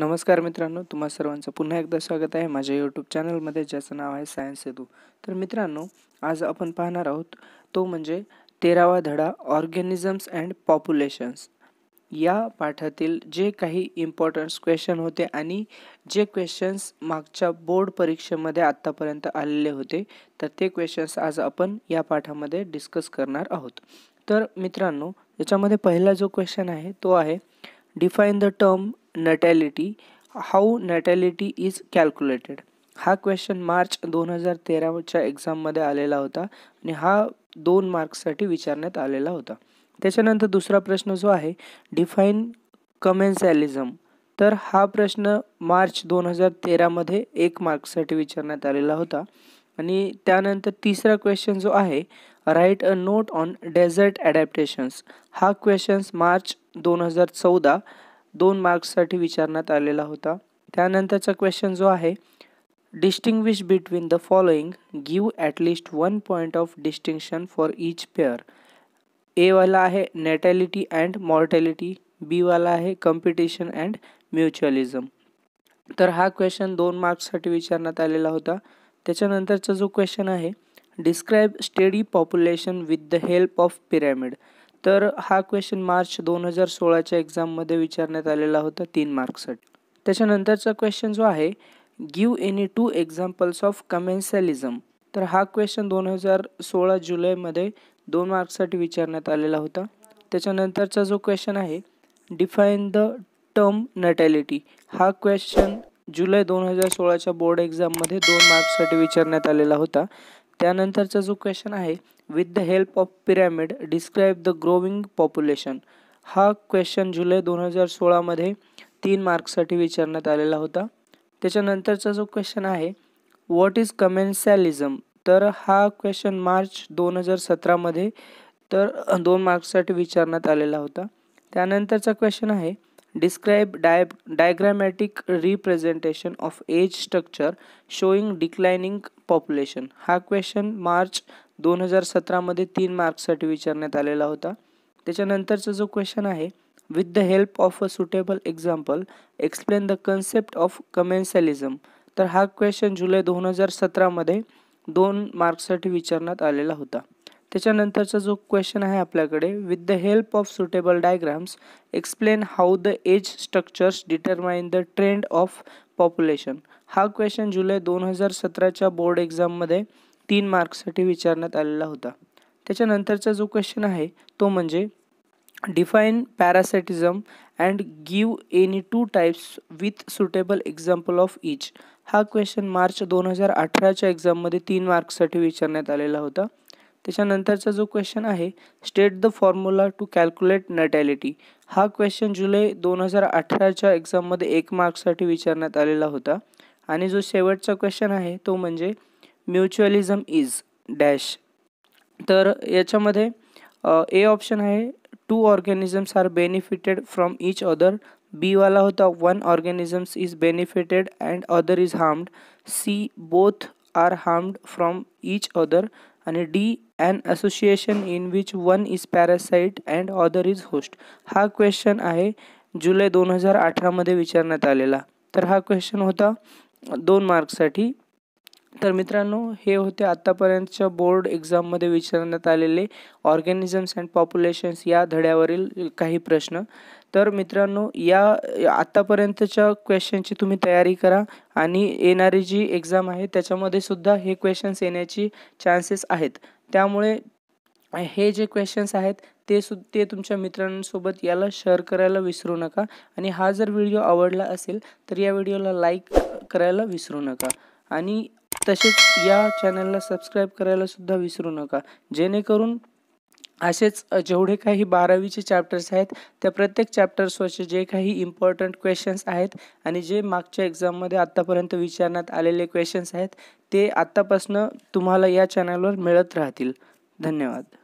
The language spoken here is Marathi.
नमस्कार मित्रांनो तुम्हा सर्वांचं पुन्हा एकदा स्वागत आहे माझ्या यूट्यूब चॅनलमध्ये ज्याचं नाव आहे सायन्स सेतू तर मित्रांनो आज आपण पाहणार आहोत तो म्हणजे तेरावा धडा ऑर्गॅनिझम्स अँड पॉप्युलेशन्स या पाठातील जे काही इम्पॉर्टन्स क्वेश्चन होते आणि जे क्वेश्चन्स मागच्या बोर्ड परीक्षेमध्ये आत्तापर्यंत आलेले होते तर ते क्वेश्चन्स आज आपण या पाठामध्ये डिस्कस करणार आहोत तर मित्रांनो याच्यामध्ये पहिला जो क्वेश्चन आहे तो आहे define the term natality how natality is calculated हा क्वेश्चन मार्च दोन हजार तेराच्या एक्झाममध्ये आलेला होता आणि हा दोन मार्क्ससाठी विचारण्यात आलेला होता त्याच्यानंतर दुसरा प्रश्न जो आहे डिफाईन कमेन्सॅलिझम तर हा प्रश्न मार्च दोन हजार तेरामध्ये एक मार्क्ससाठी विचारण्यात आलेला होता आणि त्यानंतर तिसरा क्वेश्चन जो आहे write a note on desert adaptations हा क्वेश्चन्स मार्च दोन हजार चौदा दोन मार्क्ससाठी विचारण्यात आलेला होता त्यानंतरचा क्वेश्चन जो आहे distinguish between the following give at least one point of distinction for each pair एवाला आहे नेटॅलिटी अँड मॉर्टॅलिटी बीवाला आहे कॉम्पिटिशन अँड म्युच्युअलिझम तर हा क्वेश्चन दोन मार्क्ससाठी विचारण्यात आलेला होता त्याच्यानंतरचा जो क्वेश्चन आहे describe steady population with the help of pyramid तर हा क्वेश्चन मार्च दोन हजार सोळाच्या एक्झाममध्ये विचारण्यात आलेला होता तीन मार्क्ससाठी त्याच्यानंतरचा क्वेश्चन जो आहे give any two examples of commensalism तर हा क्वेश्चन दोन हजार सोळा जुलैमध्ये दोन मार्क्ससाठी विचारण्यात आलेला होता त्याच्यानंतरचा जो क्वेश्चन आहे डिफाईन द टर्म नटॅलिटी हा क्वेश्चन जुलै दोन हजार सोळाच्या बोर्ड एक्झाममध्ये दोन मार्क्ससाठी विचारण्यात आलेला होता त्यानंतरचा जो क्वेश्चन आहे with the help of pyramid describe the growing population हा क्वेश्चन जुलै दोन हजार सोळामध्ये तीन मार्क्ससाठी विचारण्यात आलेला होता त्याच्यानंतरचा जो क्वेश्चन आहे व्हॉट इज कमेन्सॅलिझम तर हा क्वेश्चन मार्च दोन हजार सतरामध्ये तर दोन मार्क्ससाठी विचारण्यात आलेला होता त्यानंतरचा क्वेश्चन आहे Describe di diagrammatic representation of age structure showing declining population. हा क्वेश्चन मार्च दोन हजार सतरामध्ये तीन मार्क्ससाठी विचारण्यात आलेला होता त्याच्यानंतरचा जो क्वेश्चन आहे with the help of a suitable example explain the concept of commensalism तर हा क्वेश्चन जुलै दोन हजार सतरामध्ये दोन मार्क्ससाठी विचारण्यात आलेला होता त्याच्यानंतरचा जो क्वेश्चन आहे आपल्याकडे with the help of suitable diagrams explain how the age structures determine the trend of population हा क्वेश्चन जुलै दोन हजार सतराच्या बोर्ड एक्झाममध्ये तीन मार्क्ससाठी विचारण्यात आलेला होता त्याच्यानंतरचा जो क्वेश्चन आहे तो म्हणजे define parasitism and give any two types with suitable example of each हा क्वेश्चन मार्च दोन हजार अठराच्या एक्झाममध्ये तीन मार्क्ससाठी विचारण्यात आलेला होता त्याच्यानंतरचा जो क्वेश्चन आहे state the formula to calculate natality हा क्वेश्चन जुलै दोन हजार अठराच्या एक्झाममध्ये एक मार्क्ससाठी विचारण्यात आलेला होता आणि जो शेवटचा क्वेश्चन आहे तो म्हणजे म्युच्युअलिझम इज डॅश तर याच्यामध्ये ए ऑप्शन आहे two organisms are benefited from each other वाला होता one organisms is benefited and other is harmed C both are harmed from each other आणि D and association in which one is parasite and other is host हा क्वेश्चन आहे जुलै दोन हजार अठरामध्ये विचारण्यात आलेला तर हा क्वेश्चन होता दोन मार्क्ससाठी तर मित्रांनो हे होते आत्तापर्यंतच्या बोर्ड एक्झाममध्ये विचारण्यात आलेले ऑर्गॅनिझम्स अँड पॉप्युलेशन्स या धड्यावरील काही प्रश्न तर मित्रांनो या आत्तापर्यंतच्या क्वेश्चनची तुम्ही तयारी करा आणि येणारी जी एक्झाम आहे त्याच्यामध्ये सुद्धा हे क्वेश्चन्स येण्याची चान्सेस आहेत त्यामुळे हे जे क्वेश्चन्स आहेत ते सु ते तुमच्या मित्रांसोबत याला शेअर करायला विसरू नका आणि हा जर व्हिडिओ आवडला असेल तर या व्हिडिओला लाईक करायला विसरू नका आणि तसेच या चॅनलला सबस्क्राईब करायला सुद्धा विसरू नका जेणेकरून असेच जेवढे काही बारावीचे चॅप्टर्स आहेत त्या प्रत्येक चॅप्टर्सवरचे जे काही इम्पॉर्टंट क्वेश्चन्स आहेत आणि जे मागच्या एक्झाममध्ये आत्तापर्यंत विचारण्यात आलेले क्वेश्चन्स आहेत ते आत्तापासनं तुम्हाला या चॅनलवर मिळत राहतील धन्यवाद